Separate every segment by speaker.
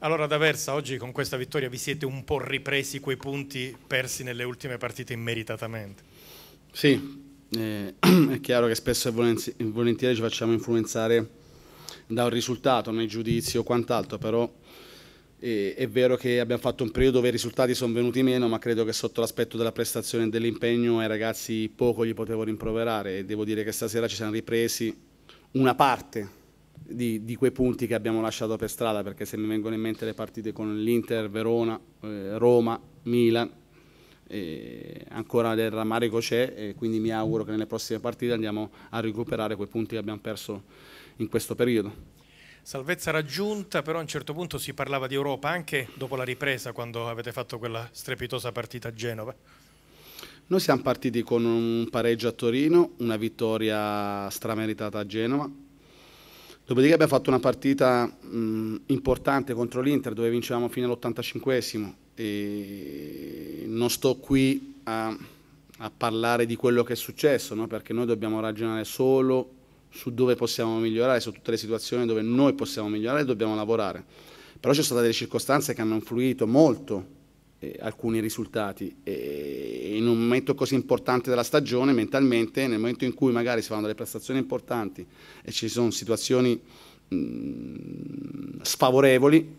Speaker 1: Allora da Versa, oggi con questa vittoria vi siete un po' ripresi quei punti persi nelle ultime partite immeritatamente. Sì, eh, è chiaro che spesso e volentieri ci facciamo influenzare da un risultato, nei giudizi o quant'altro, però eh, è vero che abbiamo fatto un periodo dove i risultati sono venuti meno, ma credo che sotto l'aspetto della prestazione e dell'impegno ai ragazzi poco gli potevo rimproverare e devo dire che stasera ci siamo ripresi una parte di, di, quei punti che abbiamo lasciato per strada, perché se mi vengono in mente le partite con l'Inter, Verona, eh, Roma, Milan, eh, ancora del rammarico c'è e quindi mi auguro che nelle prossime partite andiamo a recuperare quei punti che abbiamo perso in questo periodo. Salvezza raggiunta, però a un certo punto si parlava di Europa anche dopo la ripresa quando avete fatto quella strepitosa partita a Genova. Noi siamo partiti con un pareggio a Torino, una vittoria strameritata a Genova, Dopodiché abbiamo fatto una partita mh, importante contro l'Inter dove vincevamo fino all'85esimo e non sto qui a, a, parlare di quello che è successo no? perché noi dobbiamo ragionare solo su dove possiamo migliorare, su tutte le situazioni dove noi possiamo migliorare e dobbiamo lavorare. Però ci sono state delle circostanze che hanno influito molto eh, alcuni risultati e, in un momento così importante della stagione mentalmente, nel momento in cui magari si fanno delle prestazioni importanti e ci sono situazioni mh, mm, sfavorevoli,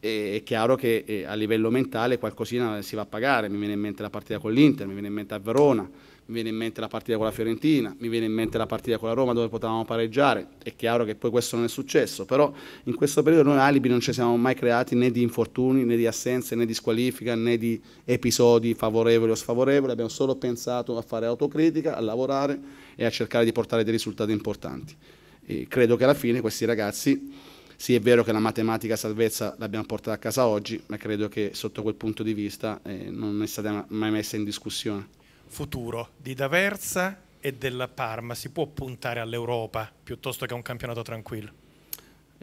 Speaker 1: è chiaro che eh, a livello mentale qualcosina si va a pagare, mi viene in mente la partita con l'Inter, mi viene in mente a Verona, mi viene in mente la partita con la Fiorentina, mi viene in mente la partita con la Roma dove potevamo pareggiare, è chiaro che poi questo non è successo, però in questo periodo noi alibi non ci siamo mai creati né di infortuni, né di assenze, né di squalifica, né di episodi favorevoli o sfavorevoli, abbiamo solo pensato a fare autocritica, a lavorare e a cercare di portare dei risultati importanti. E credo che alla fine questi ragazzi, sì è vero che la matematica salvezza l'abbiamo portata a casa oggi, ma credo che sotto quel punto di vista eh, non è stata mai messa in discussione futuro di D'Aversa e della Parma? Si può puntare all'Europa piuttosto che a un campionato tranquillo?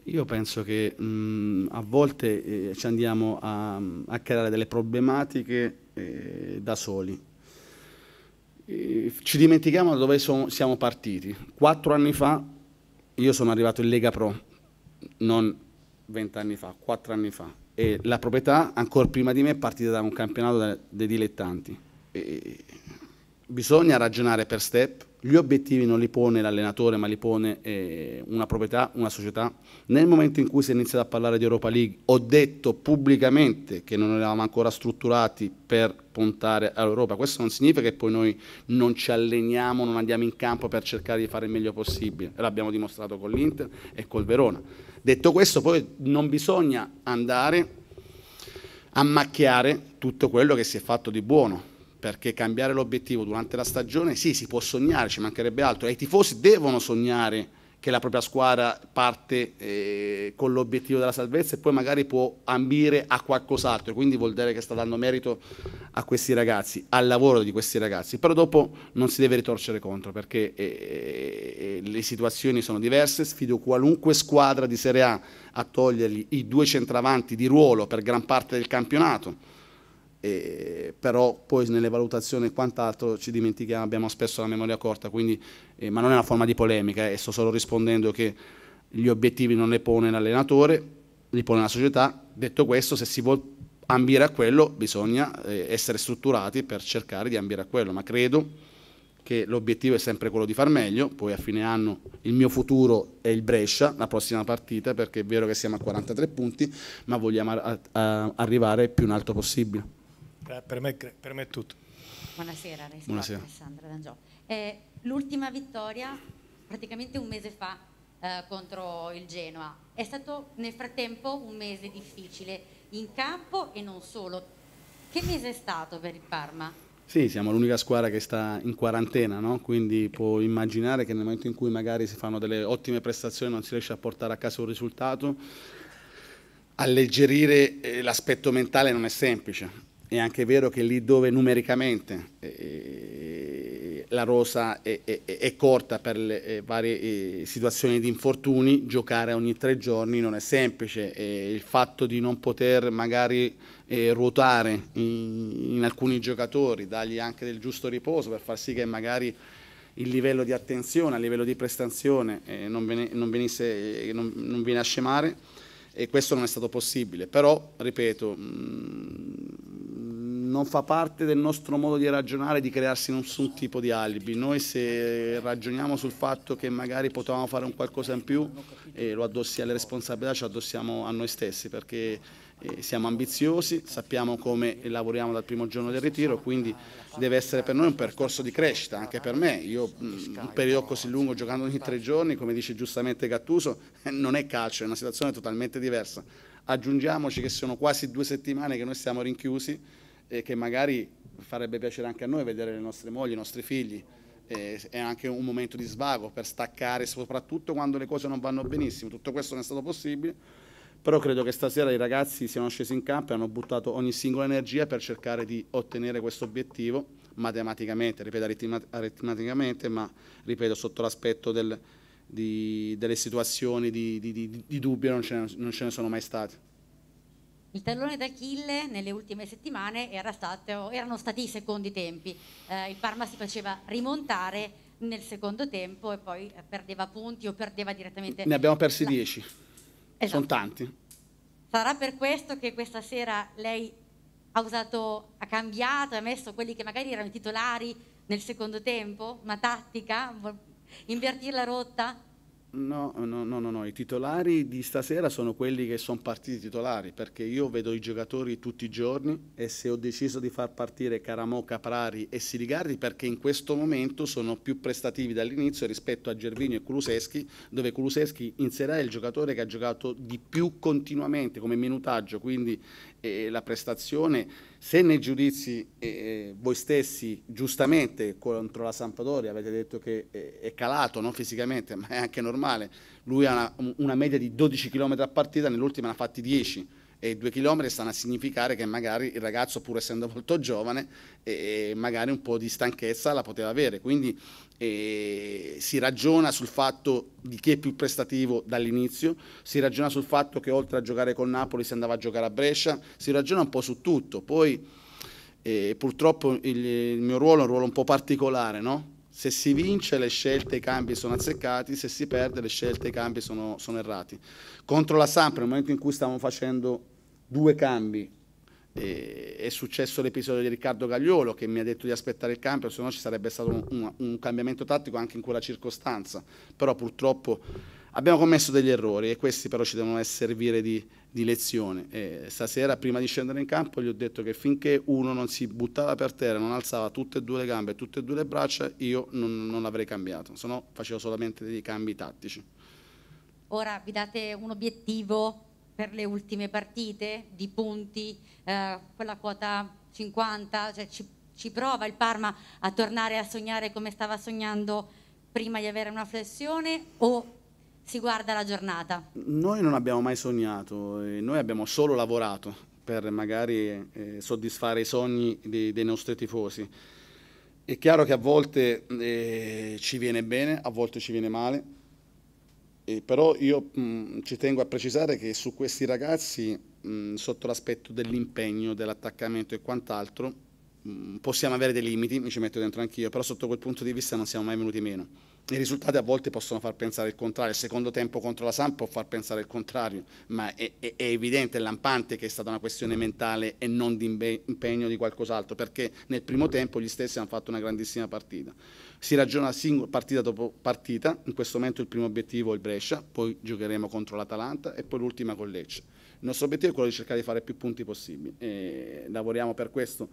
Speaker 1: Io penso che mh, mm, a volte eh, ci andiamo a, a, creare delle problematiche eh, da soli. ci dimentichiamo da dove so, siamo partiti. Quattro anni fa io sono arrivato in Lega Pro, non vent'anni fa, quattro anni fa. E la proprietà, ancora prima di me, è partita da un campionato dei dilettanti bisogna ragionare per step, gli obiettivi non li pone l'allenatore ma li pone eh, una proprietà, una società. Nel momento in cui si è iniziato a parlare di Europa League ho detto pubblicamente che non eravamo ancora strutturati per puntare all'Europa, questo non significa che poi noi non ci alleniamo, non andiamo in campo per cercare di fare il meglio possibile, l'abbiamo dimostrato con l'Inter e col Verona. Detto questo poi non bisogna andare a macchiare tutto quello che si è fatto di buono perché cambiare l'obiettivo durante la stagione, sì, si può sognare, ci mancherebbe altro, e i tifosi devono sognare che la propria squadra parte eh, con l'obiettivo della salvezza e poi magari può ambire a qualcos'altro, quindi vuol dire che sta dando merito a questi ragazzi, al lavoro di questi ragazzi, però dopo non si deve ritorcere contro perché eh, eh le situazioni sono diverse, sfido qualunque squadra di Serie A a togliergli i due centravanti di ruolo per gran parte del campionato eh, però poi nelle valutazioni e quant'altro ci dimentichiamo, abbiamo spesso la memoria corta, quindi, eh, ma non è una forma di polemica, eh, sto solo rispondendo che gli obiettivi non li pone l'allenatore, li pone la società. Detto questo, se si vuole ambire a quello bisogna eh, essere strutturati per cercare di ambire a quello, ma credo che l'obiettivo è sempre quello di far meglio, poi a fine anno il mio futuro è il Brescia, la prossima partita, perché è vero che siamo a 43 punti, ma vogliamo a, a, arrivare più in alto possibile. Eh, per me, per me, è tutto.
Speaker 2: Buonasera, Buonasera. Alessandra D'Angio. Eh, l'ultima vittoria, praticamente un mese fa, eh, contro il Genoa. È stato nel frattempo un mese difficile, in campo e non solo. Che mese è stato per il Parma?
Speaker 1: Sì, siamo l'unica squadra che sta in quarantena, no? quindi può immaginare che nel momento in cui magari si fanno delle ottime prestazioni non si riesce a portare a casa un risultato, alleggerire eh, l'aspetto mentale non è semplice è anche vero che lì dove numericamente eh, eh la rosa è, è, è, corta per le eh, varie eh, situazioni di infortuni, giocare ogni tre giorni non è semplice. Eh, il fatto di non poter magari eh, ruotare in, in alcuni giocatori, dargli anche del giusto riposo per far sì che magari il livello di attenzione, a livello di prestazione eh, non, viene, non, venisse, eh, non, non viene a scemare e questo non è stato possibile. Però, ripeto, mh, mm, non fa parte del nostro modo di ragionare di crearsi nessun tipo di alibi. Noi se ragioniamo sul fatto che magari potevamo fare un qualcosa in più eh, lo addossi alle responsabilità, ci addossiamo a noi stessi perché eh, siamo ambiziosi, sappiamo come lavoriamo dal primo giorno del ritiro, quindi deve essere per noi un percorso di crescita, anche per me. Io mm, un periodo così lungo giocando ogni tre giorni, come dice giustamente Gattuso, eh, non è calcio, è una situazione totalmente diversa. Aggiungiamoci che sono quasi due settimane che noi siamo rinchiusi eh, che magari farebbe piacere anche a noi vedere le nostre mogli, i nostri figli. Eh, è anche un momento di svago per staccare, soprattutto quando le cose non vanno benissimo. Tutto questo non è stato possibile, però credo che stasera i ragazzi siano scesi in campo e hanno buttato ogni singola energia per cercare di ottenere questo obiettivo matematicamente, ripeto aritmeticamente, ma ripeto sotto l'aspetto del, delle situazioni di, di, di, di dubbio non ce, ne, non ce ne sono mai state.
Speaker 2: Il tallone d'Achille nelle ultime settimane era stato, erano stati i secondi tempi. Eh, il Parma si faceva rimontare nel secondo tempo e poi eh, perdeva punti o perdeva direttamente. Ne
Speaker 1: abbiamo persi 10. La... Esatto. Sono tanti.
Speaker 2: Sarà per questo che questa sera lei ha usato, ha cambiato, ha messo quelli che magari erano i titolari nel secondo tempo? Una tattica? Invertire la rotta?
Speaker 1: No, no, no, no, i titolari di stasera sono quelli che sono partiti titolari, perché io vedo i giocatori tutti i giorni e se ho deciso di far partire Caramo, Caprari e Sirigardi perché in questo momento sono più prestativi dall'inizio rispetto a Gervinio e Kuluseschi, dove Kuluseschi è il giocatore che ha giocato di più continuamente come minutaggio, quindi eh, la prestazione, se nei giudizi eh, voi stessi giustamente contro la Sampdoria avete detto che eh, è calato, non fisicamente ma è anche normale, lui ha una, una media di 12 km a partita, nell'ultima ne ha fatti 10 e due chilometri stanno a significare che magari il ragazzo pur essendo molto giovane e magari un po' di stanchezza la poteva avere quindi eh, si ragiona sul fatto di chi è più prestativo dall'inizio si ragiona sul fatto che oltre a giocare con Napoli si andava a giocare a Brescia si ragiona un po' su tutto poi eh, purtroppo il, il, mio ruolo è un ruolo un po' particolare no? se si vince le scelte e i cambi sono azzeccati, se si perde le scelte e i cambi sono, sono errati. Contro la Samp, nel momento in cui stavamo facendo due cambi. E, eh, è successo l'episodio di Riccardo Gagliolo che mi ha detto di aspettare il cambio, se no ci sarebbe stato un, un, un cambiamento tattico anche in quella circostanza. Però purtroppo abbiamo commesso degli errori e questi però ci devono servire di, di lezione. E eh, stasera, prima di scendere in campo, gli ho detto che finché uno non si buttava per terra, non alzava tutte e due le gambe e tutte e due le braccia, io non, non l'avrei cambiato, se no facevo solamente dei cambi tattici.
Speaker 2: Ora vi date un obiettivo per le ultime partite di punti, eh, quella quota 50, cioè ci, ci, prova il Parma a tornare a sognare come stava sognando prima di avere una flessione o si guarda la giornata?
Speaker 1: Noi non abbiamo mai sognato, eh, noi abbiamo solo lavorato per magari eh, soddisfare i sogni dei, dei nostri tifosi. È chiaro che a volte eh, ci viene bene, a volte ci viene male, e però io mh, ci tengo a precisare che su questi ragazzi, mh, sotto l'aspetto dell'impegno, dell'attaccamento e quant'altro, possiamo avere dei limiti, mi ci metto dentro anch'io, però sotto quel punto di vista non siamo mai venuti meno. I risultati a volte possono far pensare il contrario, il secondo tempo contro la Samp può far pensare il contrario, ma è, è, è evidente, è lampante che è stata una questione mentale e non di impegno di qualcos'altro, perché nel primo tempo gli stessi hanno fatto una grandissima partita. Si ragiona partita dopo partita, in questo momento il primo obiettivo è il Brescia, poi giocheremo contro l'Atalanta e poi l'ultima con Lecce. Il nostro obiettivo è quello di cercare di fare più punti possibili e lavoriamo per questo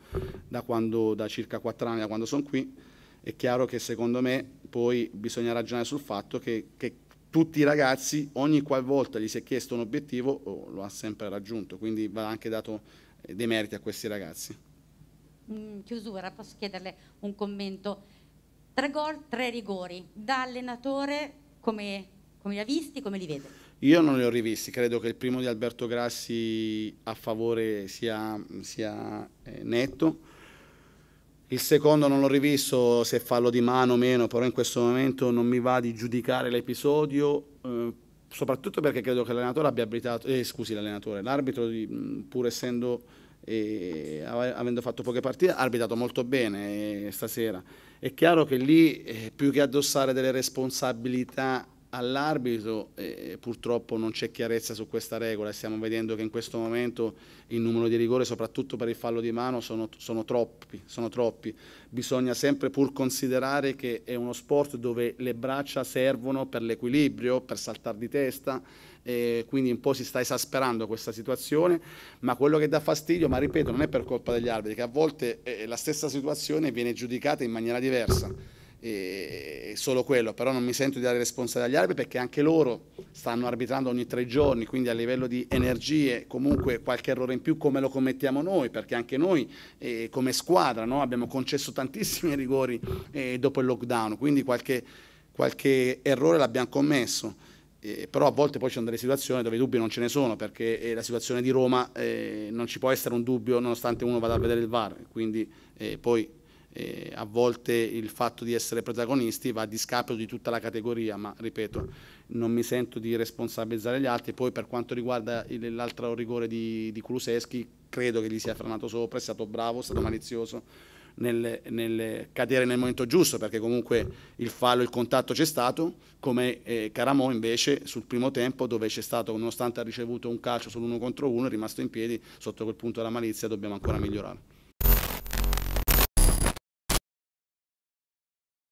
Speaker 1: da, quando, da circa quattro anni, da quando sono qui è chiaro che secondo me poi bisogna ragionare sul fatto che, che tutti i ragazzi, ogni qualvolta gli si è chiesto un obiettivo, oh, lo ha sempre raggiunto, quindi va anche dato eh, dei meriti a questi ragazzi.
Speaker 2: In mm, chiusura, posso chiederle un commento? Tre gol, tre rigori. Da allenatore, come, come li ha visti, come li vede?
Speaker 1: Io non li ho rivisti, credo che il primo di Alberto Grassi a favore sia, sia eh, netto il secondo non l'ho rivisto se fallo di mano o meno, però in questo momento non mi va di giudicare l'episodio, eh, soprattutto perché credo che l'allenatore abbia abitato, eh, scusi l'allenatore, l'arbitro mm, pur essendo e eh, avendo fatto poche partite ha arbitrato molto bene eh, stasera. È chiaro che lì eh, più che addossare delle responsabilità all'arbitro eh, purtroppo non c'è chiarezza su questa regola e stiamo vedendo che in questo momento il numero di rigore soprattutto per il fallo di mano sono, sono, troppi, sono troppi, bisogna sempre pur considerare che è uno sport dove le braccia servono per l'equilibrio, per saltare di testa e quindi un po' si sta esasperando questa situazione ma quello che dà fastidio, ma ripeto non è per colpa degli arbitri che a volte eh, la stessa situazione viene giudicata in maniera diversa e solo quello, però non mi sento di dare responsabilità agli arbitri perché anche loro stanno arbitrando ogni tre giorni, quindi a livello di energie comunque qualche errore in più come lo commettiamo noi, perché anche noi eh, come squadra no? abbiamo concesso tantissimi rigori eh, dopo il lockdown, quindi qualche, qualche errore l'abbiamo commesso. Eh, però a volte poi ci sono delle situazioni dove i dubbi non ce ne sono perché eh, la situazione di Roma eh, non ci può essere un dubbio nonostante uno vada a vedere il VAR quindi eh, poi eh, a volte il fatto di essere protagonisti va a discapito di tutta la categoria, ma ripeto, non mi sento di responsabilizzare gli altri. Poi per quanto riguarda l'altro rigore di, di Kuluseschi, credo che gli sia frenato sopra, è stato bravo, è stato malizioso nel, nel cadere nel momento giusto, perché comunque il fallo, il contatto c'è stato, come eh, Caramò invece sul primo tempo dove c'è stato, nonostante ha ricevuto un calcio sull'uno contro uno, è rimasto in piedi, sotto quel punto della malizia dobbiamo ancora migliorare.